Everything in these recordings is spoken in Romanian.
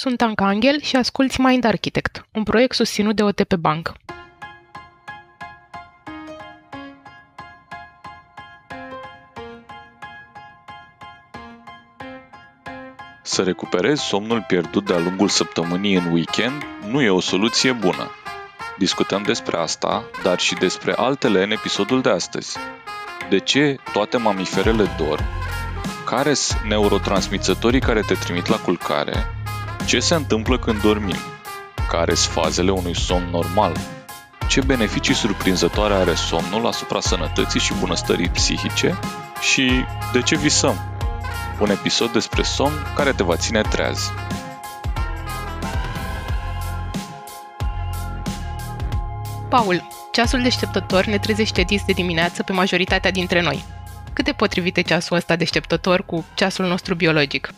sunt Anca Angel și asculți Mind Architect, un proiect susținut de OTP Bank. Să recuperezi somnul pierdut de-a lungul săptămânii în weekend nu e o soluție bună. Discutăm despre asta, dar și despre altele în episodul de astăzi. De ce toate mamiferele dor? Care sunt neurotransmițătorii care te trimit la culcare? Ce se întâmplă când dormim? Care sunt fazele unui somn normal? Ce beneficii surprinzătoare are somnul asupra sănătății și bunăstării psihice? Și de ce visăm? Un episod despre somn care te va ține treaz. Paul, ceasul deșteptător ne trezește dis de dimineață pe majoritatea dintre noi. Cât de potrivit e ceasul ăsta deșteptător cu ceasul nostru biologic?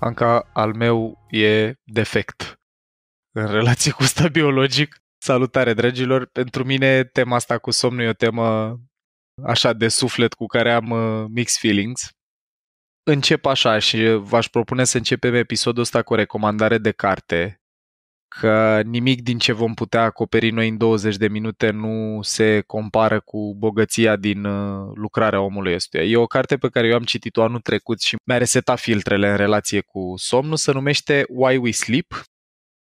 Anca, al meu e defect în relație cu ăsta biologic. Salutare, dragilor! Pentru mine tema asta cu somnul e o temă așa de suflet cu care am uh, mix feelings. Încep așa și v-aș propune să începem episodul ăsta cu o recomandare de carte că nimic din ce vom putea acoperi noi în 20 de minute nu se compară cu bogăția din uh, lucrarea omului ăstuia. E o carte pe care eu am citit-o anul trecut și mi-a resetat filtrele în relație cu somnul, se numește Why We Sleep,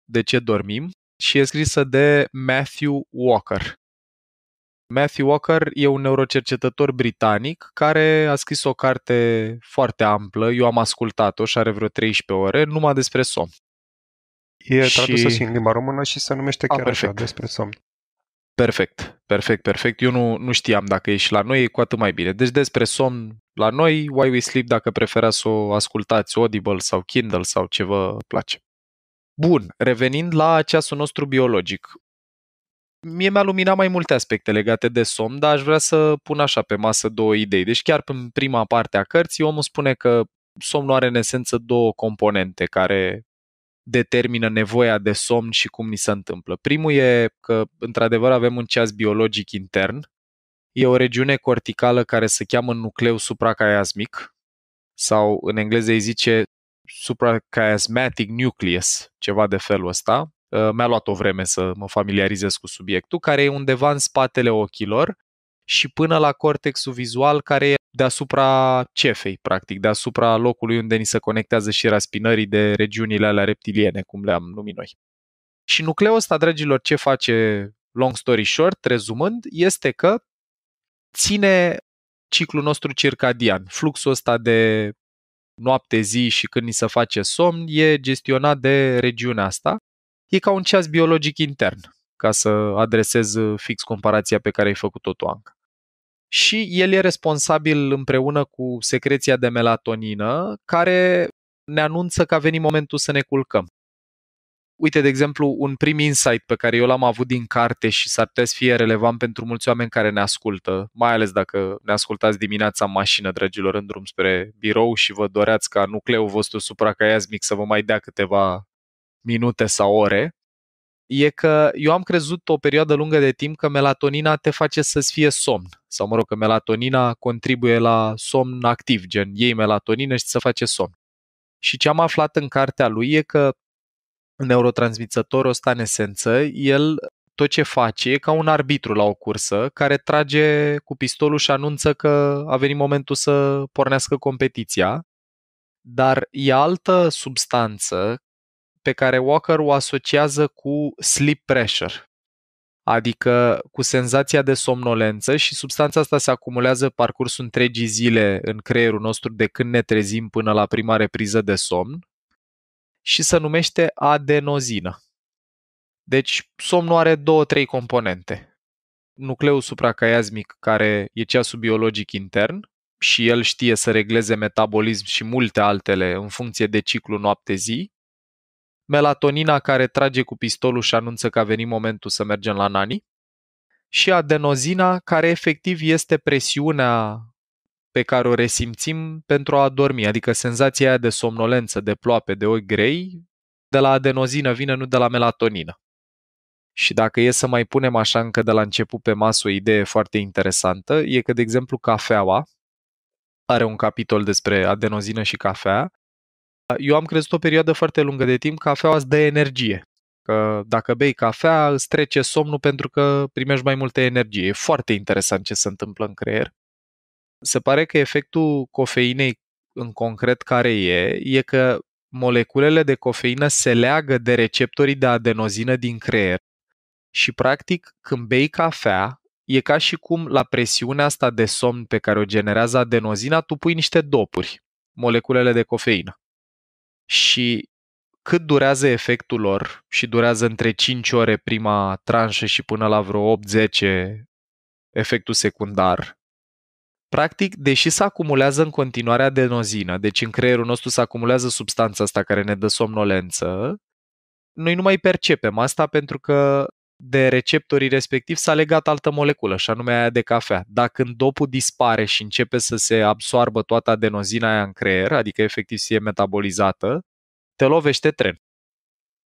De ce dormim, și e scrisă de Matthew Walker. Matthew Walker e un neurocercetător britanic care a scris o carte foarte amplă, eu am ascultat-o și are vreo 13 ore, numai despre somn. E și... tradusă și în limba română și se numește A, chiar perfect. așa, despre somn. Perfect, perfect, perfect. Eu nu, nu știam dacă ești la noi, e cu atât mai bine. Deci despre somn la noi, Why We Sleep, dacă preferați să o ascultați Audible sau Kindle sau ce vă place. Bun, revenind la ceasul nostru biologic. Mie mi-a luminat mai multe aspecte legate de somn, dar aș vrea să pun așa pe masă două idei. Deci chiar în prima parte a cărții, omul spune că somnul are în esență două componente care determină nevoia de somn și cum ni se întâmplă. Primul e că, într-adevăr, avem un ceas biologic intern. E o regiune corticală care se cheamă nucleu supracaiasmic sau în engleză îi zice supracaiasmatic nucleus, ceva de felul ăsta. Uh, mi-a luat o vreme să mă familiarizez cu subiectul, care e undeva în spatele ochilor și până la cortexul vizual, care e deasupra cefei, practic, deasupra locului unde ni se conectează și raspinării de regiunile alea reptiliene, cum le-am numit noi. Și nucleul ăsta, dragilor, ce face long story short, rezumând, este că ține ciclul nostru circadian. Fluxul ăsta de noapte, zi și când ni se face somn e gestionat de regiunea asta. E ca un ceas biologic intern, ca să adresez fix comparația pe care ai făcut-o tu, Anca și el e responsabil împreună cu secreția de melatonină, care ne anunță că a venit momentul să ne culcăm. Uite, de exemplu, un prim insight pe care eu l-am avut din carte și s-ar putea să fie relevant pentru mulți oameni care ne ascultă, mai ales dacă ne ascultați dimineața în mașină, dragilor, în drum spre birou și vă doreați ca nucleul vostru supracaiasmic să vă mai dea câteva minute sau ore, e că eu am crezut o perioadă lungă de timp că melatonina te face să-ți fie somn sau mă rog că melatonina contribuie la somn activ, gen iei melatonină și să face somn. Și ce am aflat în cartea lui e că neurotransmițătorul ăsta în esență, el tot ce face e ca un arbitru la o cursă care trage cu pistolul și anunță că a venit momentul să pornească competiția, dar e altă substanță pe care Walker o asociază cu sleep pressure adică cu senzația de somnolență și substanța asta se acumulează parcursul întregii zile în creierul nostru de când ne trezim până la prima repriză de somn și se numește adenozină. Deci somnul are două, trei componente. Nucleul supracaiazmic, care e ceasul biologic intern, și el știe să regleze metabolism și multe altele în funcție de ciclu noapte-zi, melatonina care trage cu pistolul și anunță că a venit momentul să mergem la nani, și adenozina care efectiv este presiunea pe care o resimțim pentru a dormi, adică senzația aia de somnolență, de ploape, de ochi grei, de la adenozină vine, nu de la melatonină. Și dacă e să mai punem așa încă de la început pe masă o idee foarte interesantă, e că, de exemplu, cafeaua are un capitol despre adenozină și cafea eu am crezut o perioadă foarte lungă de timp că cafeaua îți dă energie. Că dacă bei cafea, îți trece somnul pentru că primești mai multă energie. E foarte interesant ce se întâmplă în creier. Se pare că efectul cofeinei în concret care e, e că moleculele de cofeină se leagă de receptorii de adenozină din creier. Și practic, când bei cafea, e ca și cum la presiunea asta de somn pe care o generează adenozina, tu pui niște dopuri, moleculele de cofeină și cât durează efectul lor și durează între 5 ore prima tranșă și până la vreo 8-10 efectul secundar. Practic, deși se acumulează în continuare adenozină, deci în creierul nostru se acumulează substanța asta care ne dă somnolență, noi nu mai percepem asta pentru că de receptorii respectiv s-a legat altă moleculă, și anume aia de cafea. Dacă când dopul dispare și începe să se absoarbă toată adenozina aia în creier, adică efectiv să e metabolizată, te lovește tren.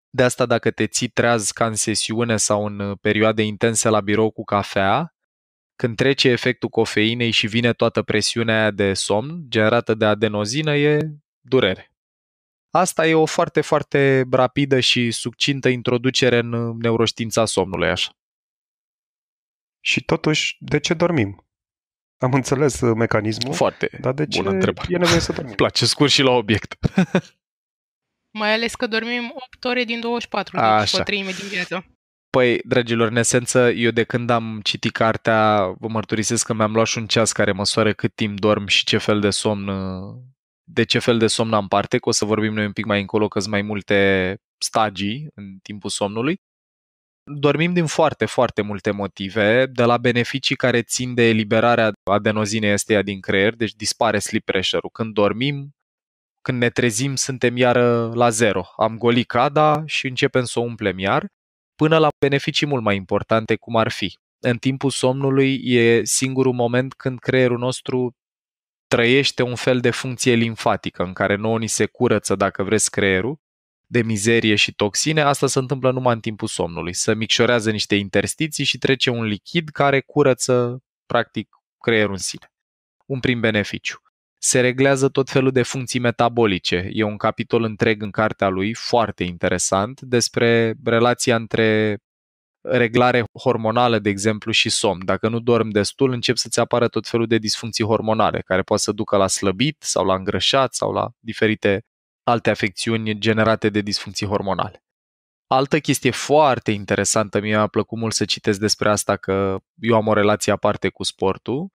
De asta dacă te ții treaz ca în sesiune sau în uh, perioade intense la birou cu cafea, când trece efectul cofeinei și vine toată presiunea aia de somn generată de adenozină, e durere. Asta e o foarte, foarte rapidă și succintă introducere în uh, neuroștiința somnului, așa. Și totuși, de ce dormim? Am înțeles uh, mecanismul. Foarte dar de ce bună întrebare. E nevoie să dormim. place scurt și la obiect. Mai ales că dormim 8 ore din 24, A, deci așa. o treime din viață. Păi, dragilor, în esență, eu de când am citit cartea, vă mărturisesc că mi-am luat și un ceas care măsoară cât timp dorm și ce fel de somn uh, de ce fel de somn am parte, că o să vorbim noi un pic mai încolo, că sunt mai multe stagii în timpul somnului. Dormim din foarte, foarte multe motive, de la beneficii care țin de eliberarea adenozinei esteia din creier, deci dispare sleep pressure-ul. Când dormim, când ne trezim, suntem iară la zero. Am golit cada și începem să o umplem iar, până la beneficii mult mai importante, cum ar fi. În timpul somnului e singurul moment când creierul nostru trăiește un fel de funcție limfatică în care nouă ni se curăță, dacă vreți, creierul de mizerie și toxine, asta se întâmplă numai în timpul somnului. Se micșorează niște interstiții și trece un lichid care curăță, practic, creierul în sine. Un prim beneficiu. Se reglează tot felul de funcții metabolice. E un capitol întreg în cartea lui, foarte interesant, despre relația între reglare hormonală, de exemplu, și somn. Dacă nu dormi destul, încep să-ți apară tot felul de disfuncții hormonale, care pot să ducă la slăbit sau la îngrășat sau la diferite alte afecțiuni generate de disfuncții hormonale. Altă chestie foarte interesantă, mi-a plăcut mult să citesc despre asta, că eu am o relație aparte cu sportul,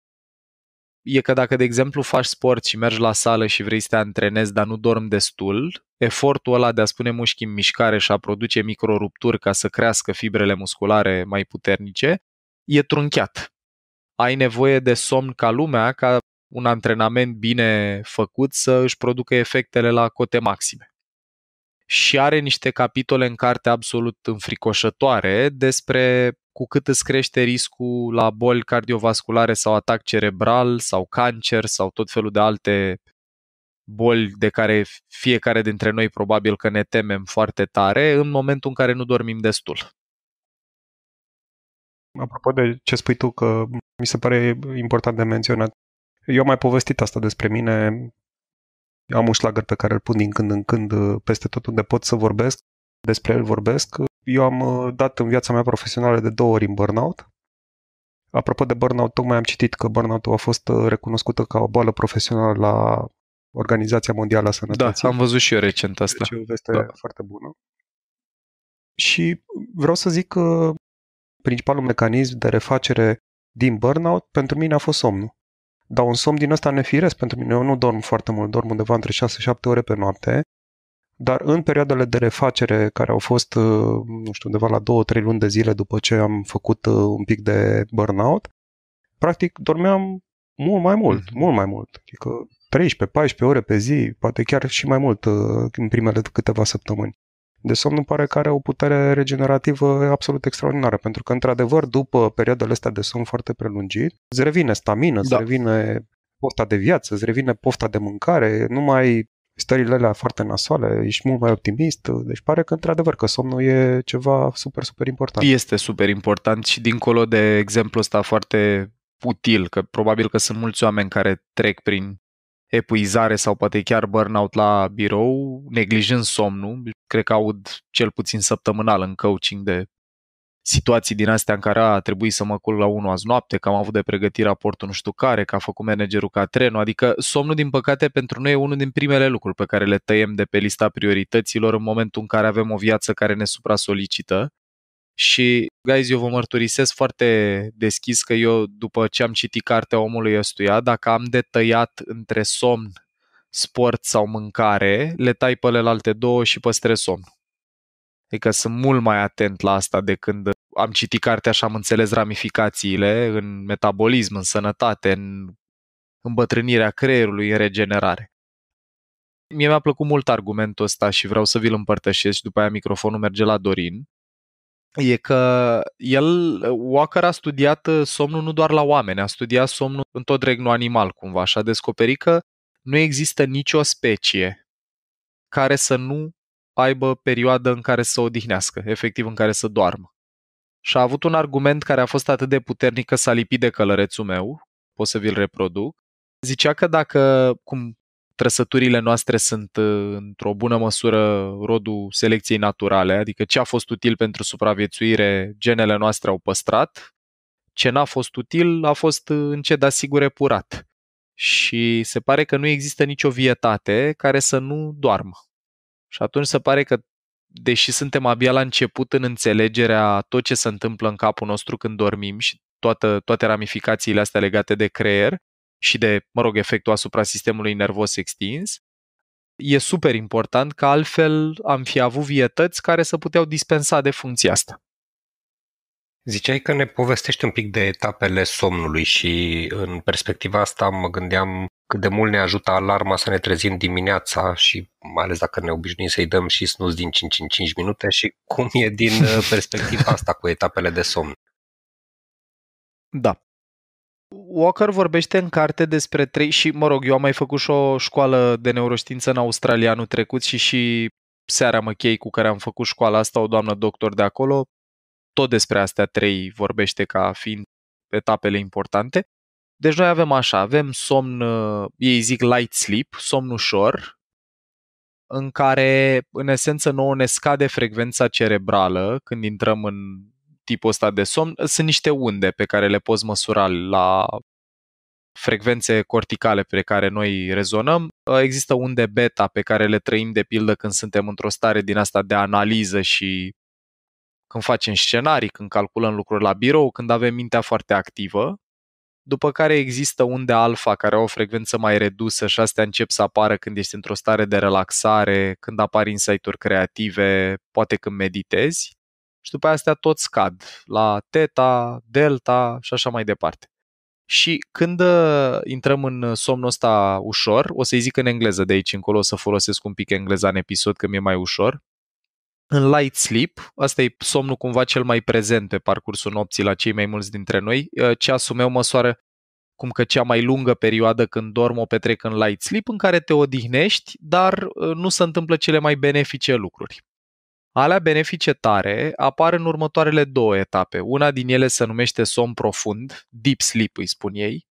e că dacă, de exemplu, faci sport și mergi la sală și vrei să te antrenezi, dar nu dormi destul, efortul ăla de a spune mușchi în mișcare și a produce microrupturi ca să crească fibrele musculare mai puternice, e trunchiat. Ai nevoie de somn ca lumea ca un antrenament bine făcut să își producă efectele la cote maxime și are niște capitole în carte absolut înfricoșătoare despre cu cât îți crește riscul la boli cardiovasculare sau atac cerebral sau cancer sau tot felul de alte boli de care fiecare dintre noi probabil că ne temem foarte tare în momentul în care nu dormim destul. Apropo de ce spui tu, că mi se pare important de menționat, eu am mai povestit asta despre mine am un șlagăr pe care îl pun din când în când uh, peste tot unde pot să vorbesc, despre el vorbesc. Eu am uh, dat în viața mea profesională de două ori în burnout. Apropo de burnout, tocmai am citit că burnout a fost uh, recunoscută ca o boală profesională la Organizația Mondială a da, Sănătății. Da, am văzut și eu recent deci asta. Deci o veste da. foarte bună. Și vreau să zic că principalul mecanism de refacere din burnout pentru mine a fost somnul. Dar un somn din ăsta nefiresc pentru mine. Eu nu dorm foarte mult, dorm undeva între 6-7 ore pe noapte, dar în perioadele de refacere care au fost, uh, nu știu, undeva la 2-3 luni de zile după ce am făcut uh, un pic de burnout, practic dormeam mult mai mult, mm-hmm. mult mai mult. Adică 13-14 ore pe zi, poate chiar și mai mult uh, în primele câteva săptămâni de somn pare că are o putere regenerativă absolut extraordinară, pentru că, într-adevăr, după perioadele astea de somn foarte prelungit, îți revine stamină, da. îți revine pofta de viață, îți revine pofta de mâncare, nu mai stările alea foarte nasoale, ești mult mai optimist, deci pare că într-adevăr că somnul e ceva super, super important. Este super important și dincolo de exemplu ăsta foarte util, că probabil că sunt mulți oameni care trec prin epuizare sau poate chiar burnout la birou, neglijând somnul. Cred că aud cel puțin săptămânal în coaching de situații din astea în care a trebuit să mă cul la 1 azi noapte, că am avut de pregătit raportul nu știu care, că a făcut managerul ca trenul, adică somnul din păcate pentru noi e unul din primele lucruri pe care le tăiem de pe lista priorităților în momentul în care avem o viață care ne supra-solicită și, guys, eu vă mărturisesc foarte deschis că eu, după ce am citit cartea omului ăstuia, dacă am de tăiat între somn, sport sau mâncare, le tai pe alte două și păstrez somn. Adică sunt mult mai atent la asta de când am citit cartea și am înțeles ramificațiile în metabolism, în sănătate, în îmbătrânirea creierului, în regenerare. Mie mi-a plăcut mult argumentul ăsta și vreau să vi-l împărtășesc și după aia microfonul merge la Dorin e că el, Walker a studiat uh, somnul nu doar la oameni, a studiat somnul în tot regnul animal cumva și a descoperit că nu există nicio specie care să nu aibă perioadă în care să odihnească, efectiv în care să doarmă. Și a avut un argument care a fost atât de puternic că s-a lipit de călărețul meu, pot să vi-l reproduc. Zicea că dacă, cum trăsăturile noastre sunt uh, într-o bună măsură rodul selecției naturale, adică ce a fost util pentru supraviețuire, genele noastre au păstrat, ce n-a fost util a fost uh, ce dar sigur epurat. Și se pare că nu există nicio vietate care să nu doarmă. Și atunci se pare că, deși suntem abia la început în înțelegerea tot ce se întâmplă în capul nostru când dormim și toată, toate ramificațiile astea legate de creier, și de, mă rog, efectul asupra sistemului nervos extins, e super important că altfel am fi avut vietăți care să puteau dispensa de funcția asta. Ziceai că ne povestești un pic de etapele somnului și în perspectiva asta mă gândeam cât de mult ne ajută alarma să ne trezim dimineața și mai ales dacă ne obișnuim să-i dăm și snus din 5 în 5 minute și cum e din uh, perspectiva asta cu etapele de somn. Da. Walker vorbește în carte despre trei și, mă rog, eu am mai făcut și o școală de neuroștiință în Australia anul trecut și și Seara Măchei cu care am făcut școala asta, o doamnă doctor de acolo, tot despre astea trei vorbește ca fiind etapele importante. Deci noi avem așa, avem somn, uh, ei zic light sleep, somn ușor, în care, în esență, nouă ne scade frecvența cerebrală când intrăm în tipul ăsta de somn, sunt niște unde pe care le poți măsura la frecvențe corticale pe care noi rezonăm. Ă, există unde beta pe care le trăim de pildă când suntem într-o stare din asta de analiză și când facem scenarii, când calculăm lucruri la birou, când avem mintea foarte activă. După care există unde alfa care au o frecvență mai redusă și astea încep să apară când ești într-o stare de relaxare, când apar insight-uri creative, poate când meditezi și după astea tot scad la teta, delta și așa mai departe. Și când ă, intrăm în somnul ăsta ușor, o să-i zic în engleză de aici încolo, o să folosesc un pic engleza în episod că mi-e mai ușor. În light sleep, asta e somnul cumva cel mai prezent pe parcursul nopții la cei mai mulți dintre noi, ă, ceasul meu măsoară cum că cea mai lungă perioadă când dorm o petrec în light sleep, în care te odihnești, dar ă, nu se întâmplă cele mai benefice lucruri. Alea benefice tare apar în următoarele două etape. Una din ele se numește somn profund, deep sleep îi spun ei.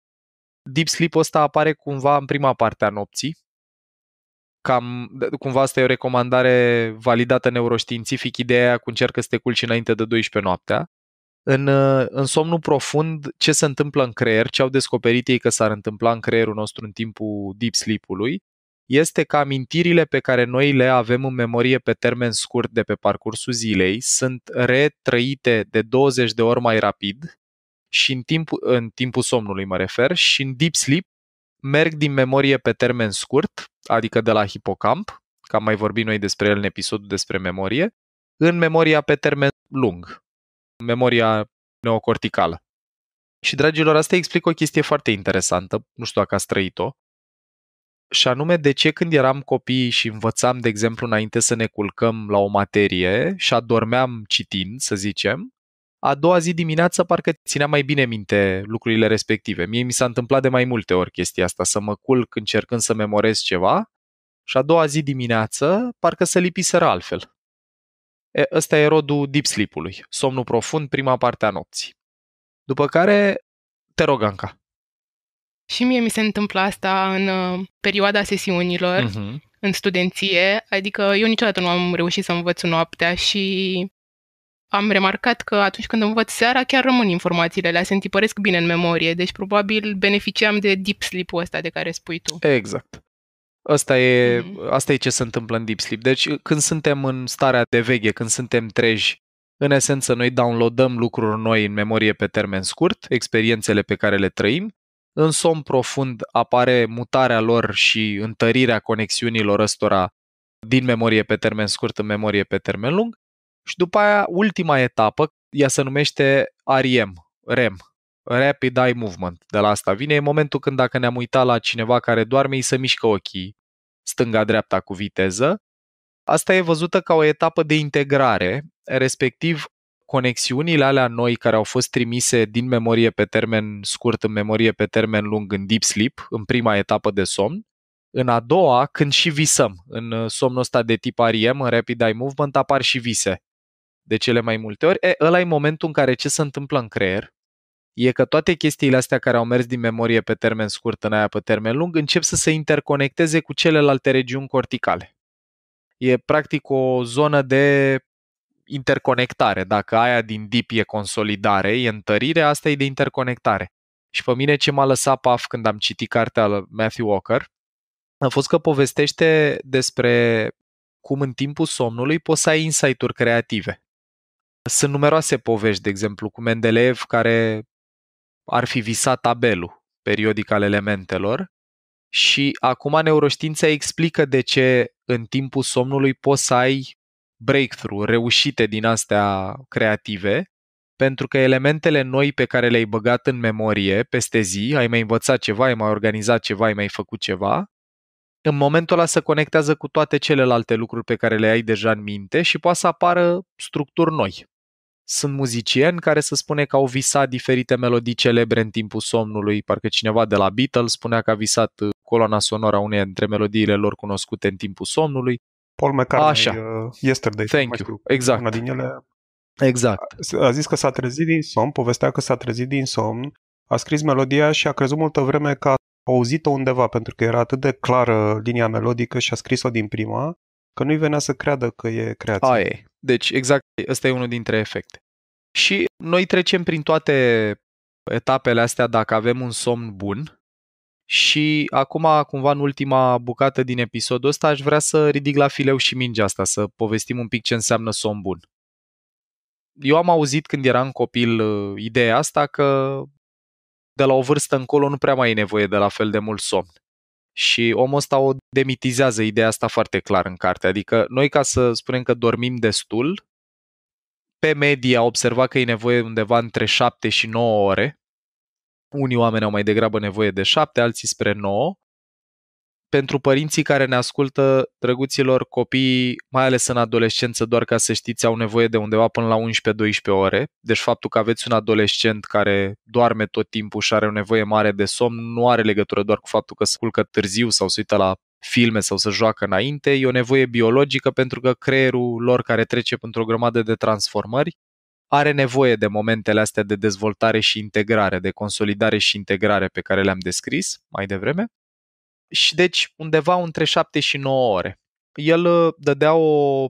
Deep sleep ăsta apare cumva în prima parte a nopții. Cam, cumva asta e o recomandare validată neuroștiințific, ideea cu încercă să te culci înainte de 12 noaptea. În, în somnul profund, ce se întâmplă în creier, ce au descoperit ei că s-ar întâmpla în creierul nostru în timpul deep sleep-ului, este că amintirile pe care noi le avem în memorie pe termen scurt de pe parcursul zilei sunt retrăite de 20 de ori mai rapid și în, timp, în timpul somnului mă refer și în deep sleep merg din memorie pe termen scurt, adică de la hipocamp, că am mai vorbit noi despre el în episodul despre memorie, în memoria pe termen lung, memoria neocorticală. Și, dragilor, asta explică o chestie foarte interesantă, nu știu dacă ați trăit-o, și anume de ce când eram copii și învățam, de exemplu, înainte să ne culcăm la o materie și adormeam citind, să zicem, a doua zi dimineață parcă ținea mai bine minte lucrurile respective. Mie mi s-a întâmplat de mai multe ori chestia asta, să mă culc încercând să memorez ceva și a doua zi dimineață parcă să lipiseră altfel. E, ăsta e rodul deep sleep-ului, somnul profund, prima parte a nopții. După care, te rog, Anca. Și mie mi se întâmplă asta în uh, perioada sesiunilor, uh-huh. în studenție, adică eu niciodată nu am reușit să învăț noaptea și am remarcat că atunci când învăț seara, chiar rămân informațiile alea, se întipăresc bine în memorie, deci probabil beneficiam de deep sleep-ul ăsta de care spui tu. Exact. Asta e, uh-huh. asta e ce se întâmplă în deep sleep. Deci când suntem în starea de veche, când suntem treji, în esență noi downloadăm lucruri noi în memorie pe termen scurt, experiențele pe care le trăim în somn profund apare mutarea lor și întărirea conexiunilor ăstora din memorie pe termen scurt în memorie pe termen lung. Și după aia, ultima etapă, ea se numește REM, REM, Rapid Eye Movement. De la asta vine e momentul când dacă ne-am uitat la cineva care doarme, îi se mișcă ochii stânga-dreapta cu viteză. Asta e văzută ca o etapă de integrare, respectiv conexiunile alea noi care au fost trimise din memorie pe termen scurt în memorie pe termen lung în deep sleep, în prima etapă de somn, în a doua, când și visăm, în uh, somnul ăsta de tip REM, în Rapid Eye Movement, apar și vise de cele mai multe ori. E, ăla e momentul în care ce se întâmplă în creier e că toate chestiile astea care au mers din memorie pe termen scurt în aia pe termen lung încep să se interconecteze cu celelalte regiuni corticale. E practic o zonă de interconectare. Dacă aia din dip e consolidare, e întărire, asta e de interconectare. Și pe mine ce m-a lăsat paf când am citit cartea lui Matthew Walker a fost că povestește despre cum în timpul somnului poți să ai insight-uri creative. Sunt numeroase povești, de exemplu, cu Mendeleev care ar fi visat tabelul periodic al elementelor și acum neuroștiința explică de ce în timpul somnului poți să ai breakthrough, reușite din astea creative, pentru că elementele noi pe care le-ai băgat în memorie peste zi, ai mai învățat ceva, ai mai organizat ceva, ai mai făcut ceva, în momentul ăla se conectează cu toate celelalte lucruri pe care le ai deja în minte și poate să apară structuri noi. Sunt muzicieni care să spune că au visat diferite melodii celebre în timpul somnului, parcă cineva de la Beatles spunea că a visat uh, coloana sonoră a unei dintre melodiile lor cunoscute în timpul somnului. Paul McCartney Așa. Uh, yesterday. Thank you. Știu, exact. Una din ele exact. A, a zis că s-a trezit din somn, povestea că s-a trezit din somn, a scris melodia și a crezut multă vreme că a auzit-o undeva, pentru că era atât de clară linia melodică și a scris-o din prima, că nu-i venea să creadă că e creație. Aia e. Deci, exact, ăsta e unul dintre efecte. Și noi trecem prin toate etapele astea dacă avem un somn bun, și acum, cumva în ultima bucată din episodul ăsta, aș vrea să ridic la fileu și mingea asta, să povestim un pic ce înseamnă somn bun. Eu am auzit când eram copil uh, ideea asta că de la o vârstă încolo nu prea mai e nevoie de la fel de mult somn. Și omul ăsta o demitizează ideea asta foarte clar în carte. Adică noi ca să spunem că dormim destul, pe medie a observat că e nevoie undeva între 7 și 9 ore unii oameni au mai degrabă nevoie de 7, alții spre 9. Pentru părinții care ne ascultă, drăguților, copiii, mai ales în adolescență, doar ca să știți, au nevoie de undeva până la 11-12 ore. Deci faptul că aveți un adolescent care doarme tot timpul și are o nevoie mare de somn nu are legătură doar cu faptul că se culcă târziu sau se uită la filme sau să joacă înainte, e o nevoie biologică pentru că creierul lor care trece într-o grămadă de transformări are nevoie de momentele astea de dezvoltare și integrare, de consolidare și integrare pe care le-am descris mai devreme. Și deci undeva între 7 și 9 ore. El uh, dădea o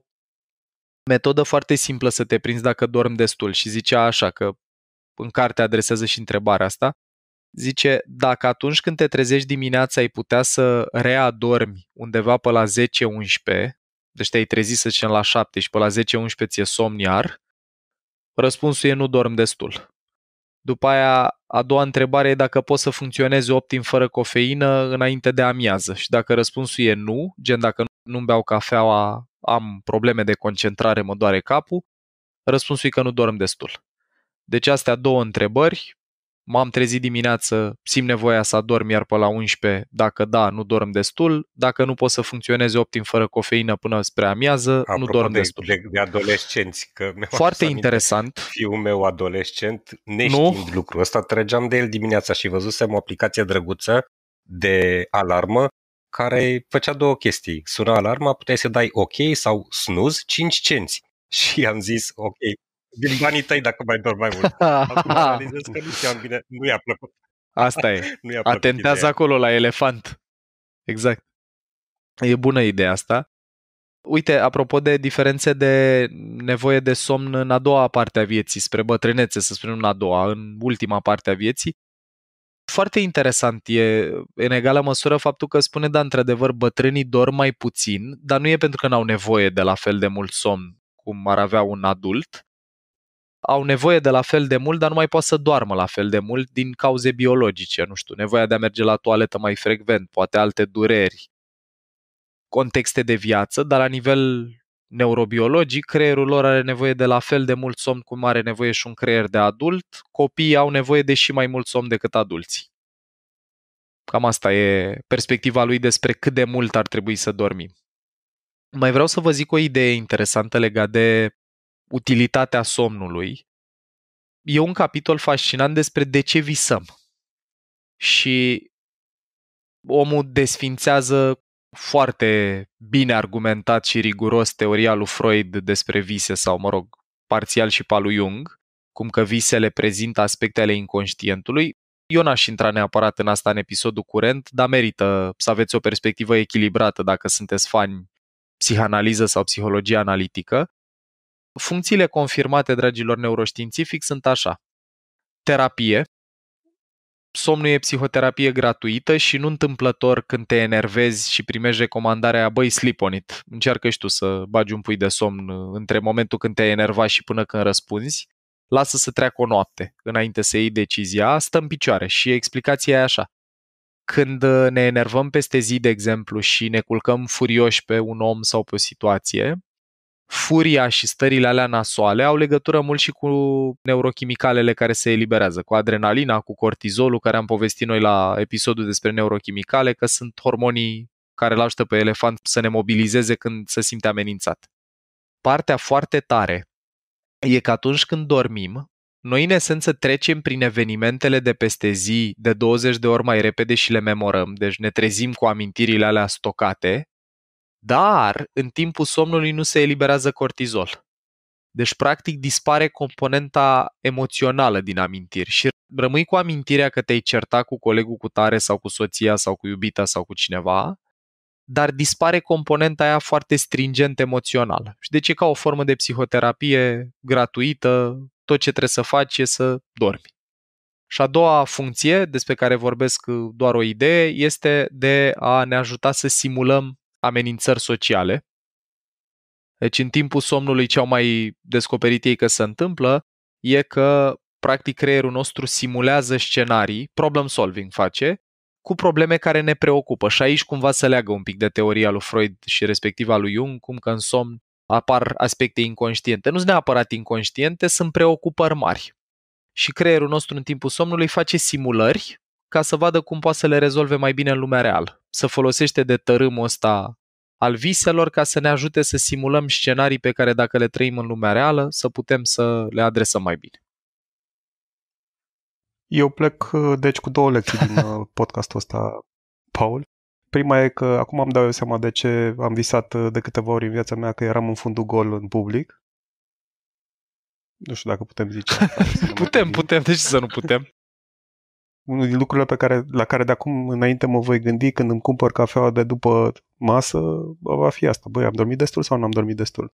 metodă foarte simplă să te prinzi dacă dormi destul și zicea așa că în carte adresează și întrebarea asta. Zice, dacă atunci când te trezești dimineața ai putea să readormi undeva pe la 10-11, deci te-ai trezit să zicem la 7 și pe la 10-11 ți-e somn iar, Răspunsul e nu dorm destul. După aia, a doua întrebare e dacă poți să funcționezi optim fără cofeină înainte de amiază. Și dacă răspunsul e nu, gen dacă nu-mi beau cafeaua, am probleme de concentrare, mă doare capul, răspunsul e că nu dorm destul. Deci astea două întrebări m-am trezit dimineață, simt nevoia să adorm iar pe la 11, dacă da, nu dorm destul, dacă nu pot să funcționeze optim fără cofeină până spre amiază, Apropo nu dorm de, destul. De, de adolescenți, că Foarte interesant. Fiul meu adolescent, neștiind nu? lucrul ăsta, trăgeam de el dimineața și văzusem o aplicație drăguță de alarmă care făcea două chestii. Suna alarma, puteai să dai OK sau snuz 5 cenți. Și am zis, ok, din banii tăi dacă mai dor mai mult. Acum că nu bine, nu i-a plăcut. Asta e. nu i-a plăcut Atentează ideea. acolo la elefant. Exact. E bună ideea asta. Uite, apropo de diferențe de nevoie de somn în a doua parte a vieții, spre bătrânețe, să spunem în a doua, în ultima parte a vieții, foarte interesant e în egală măsură faptul că spune, da, într-adevăr, bătrânii dorm mai puțin, dar nu e pentru că n-au nevoie de la fel de mult somn cum ar avea un adult, au nevoie de la fel de mult, dar nu mai poate să doarmă la fel de mult din cauze biologice, nu știu, nevoia de a merge la toaletă mai frecvent, poate alte dureri, contexte de viață, dar la nivel neurobiologic, creierul lor are nevoie de la fel de mult somn cum are nevoie și un creier de adult, copiii au nevoie de și mai mult somn decât adulții. Cam asta e perspectiva lui despre cât de mult ar trebui să dormim. Mai vreau să vă zic o idee interesantă legată de utilitatea somnului, e un capitol fascinant despre de ce visăm. Și omul desfințează foarte bine argumentat și riguros teoria lui Freud despre vise sau, mă rog, parțial și pa lui Jung, cum că visele prezintă aspecte ale inconștientului. Eu n-aș intra neapărat în asta în episodul curent, dar merită să aveți o perspectivă echilibrată dacă sunteți fani psihanaliză sau psihologie analitică. Funcțiile confirmate, dragilor neuroștiințific, sunt așa. Terapie. Somnul e psihoterapie gratuită și nu întâmplător când te enervezi și primești recomandarea băi sleep on it. Încearcă și tu să bagi un pui de somn între momentul când te-ai enervat și până când răspunzi. Lasă să treacă o noapte înainte să iei decizia, stă în picioare și explicația e așa când uh, ne enervăm peste zi, de exemplu, și ne culcăm furioși pe un om sau pe o situație, furia și stările alea nasoale au legătură mult și cu neurochimicalele care se eliberează, cu adrenalina, cu cortizolul, care am povestit noi la episodul despre neurochimicale, că sunt hormonii care îl ajută pe elefant să ne mobilizeze când se simte amenințat. Partea foarte tare e că atunci când dormim, noi în esență trecem prin evenimentele de peste zi de 20 de ori mai repede și le memorăm, deci ne trezim cu amintirile alea stocate dar în timpul somnului nu se eliberează cortizol. Deci, practic, dispare componenta emoțională din amintiri și rămâi cu amintirea că te-ai certa cu colegul cu tare sau cu soția sau cu iubita sau cu cineva, dar dispare componenta aia foarte stringent emoțională. Și deci e ca o formă de psihoterapie gratuită, tot ce trebuie să faci e să dormi. Și a doua funcție, despre care vorbesc uh, doar o idee, este de a ne ajuta să simulăm amenințări sociale. Deci în timpul somnului ce au mai descoperit ei că se întâmplă e că practic creierul nostru simulează scenarii, problem solving face, cu probleme care ne preocupă și aici cumva să leagă un pic de teoria lui Freud și respectiva lui Jung, cum că în somn apar aspecte inconștiente. Nu sunt neapărat inconștiente, sunt preocupări mari. Și creierul nostru în timpul somnului face simulări ca să vadă cum poate să le rezolve mai bine în lumea reală. Să folosește de tărâmul ăsta al viselor ca să ne ajute să simulăm scenarii pe care dacă le trăim în lumea reală să putem să le adresăm mai bine. Eu plec uh, deci cu două lecții din uh, podcastul ăsta, Paul. Prima e că acum am dau eu seama de ce am visat uh, de câteva ori în viața mea că eram în fundul gol în public. Nu știu dacă putem zice. putem, putem, de deci ce să nu putem? unul din lucrurile pe care, la care de acum înainte mă voi gândi când îmi cumpăr cafeaua de după masă va fi asta. Băi, am dormit destul sau nu am dormit destul?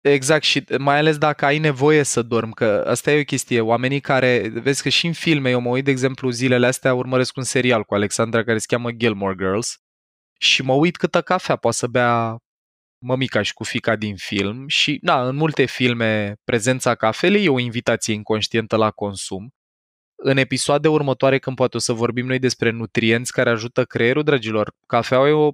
Exact și mai ales dacă ai nevoie să dormi, că asta e o chestie. Oamenii care, vezi că și în filme, eu mă uit, de exemplu, zilele astea urmăresc un serial cu Alexandra care se cheamă Gilmore Girls și mă uit câtă cafea poate să bea mămica și cu fica din film și, da, în multe filme prezența cafelei e o invitație inconștientă la consum în episoade următoare, când poate o să vorbim noi despre nutrienți care ajută creierul, dragilor, cafeaua e o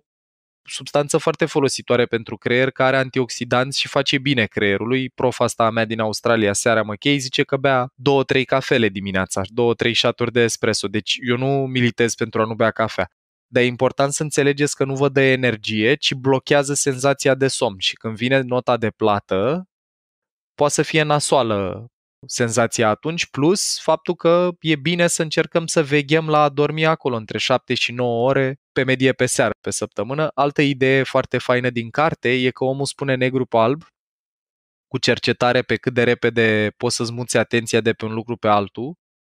substanță foarte folositoare pentru creier, care are antioxidanți și face bine creierului. Prof asta a mea din Australia, seara chei, zice că bea 2-3 cafele dimineața, 2-3 șaturi de espresso. Deci eu nu militez pentru a nu bea cafea. Dar e important să înțelegeți că nu vă dă energie, ci blochează senzația de somn. Și când vine nota de plată, poate să fie nasoală senzația atunci, plus faptul că e bine să încercăm să veghem la a dormi acolo între 7 și 9 ore pe medie pe seară, pe săptămână. Altă idee foarte faină din carte e că omul spune negru pe alb, cu cercetare pe cât de repede poți să-ți muți atenția de pe un lucru pe altul,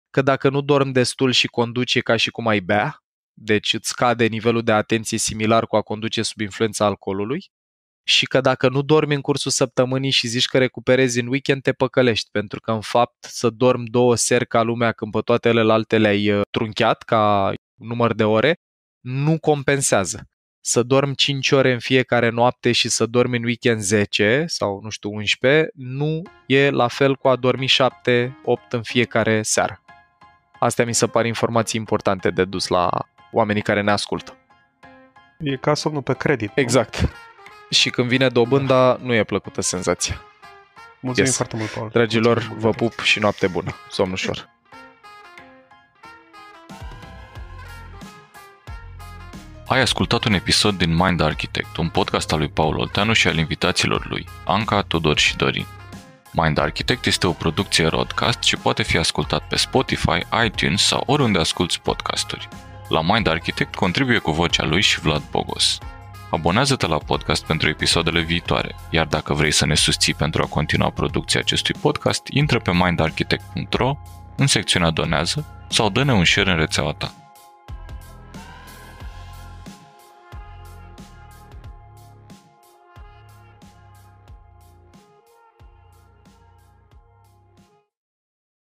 că dacă nu dormi destul și conduci e ca și cum ai bea, deci îți scade nivelul de atenție similar cu a conduce sub influența alcoolului, și că dacă nu dormi în cursul săptămânii și zici că recuperezi în weekend, te păcălești, pentru că în fapt să dormi două seri ca lumea când pe toate celelalte le-ai uh, trunchiat ca număr de ore, nu compensează. Să dormi 5 ore în fiecare noapte și să dormi în weekend 10 sau nu știu 11, nu e la fel cu a dormi 7-8 în fiecare seară. Astea mi se par informații importante de dus la oamenii care ne ascultă. E ca somnul pe credit. Exact. Nu? și când vine dobânda, nu e plăcută senzația. Mulțumim yes. foarte mult, Paul. Dragilor, Mulțumim vă pup și noapte bună. Somn ușor. Ai ascultat un episod din Mind Architect, un podcast al lui Paul Olteanu și al invitaților lui, Anca, Tudor și Dorin. Mind Architect este o producție roadcast și poate fi ascultat pe Spotify, iTunes sau oriunde asculti podcasturi. La Mind Architect contribuie cu vocea lui și Vlad Bogos. Abonează-te la podcast pentru episoadele viitoare, iar dacă vrei să ne susții pentru a continua producția acestui podcast, intră pe mindarchitect.ro în secțiunea Donează sau dă-ne un share în rețeaua ta.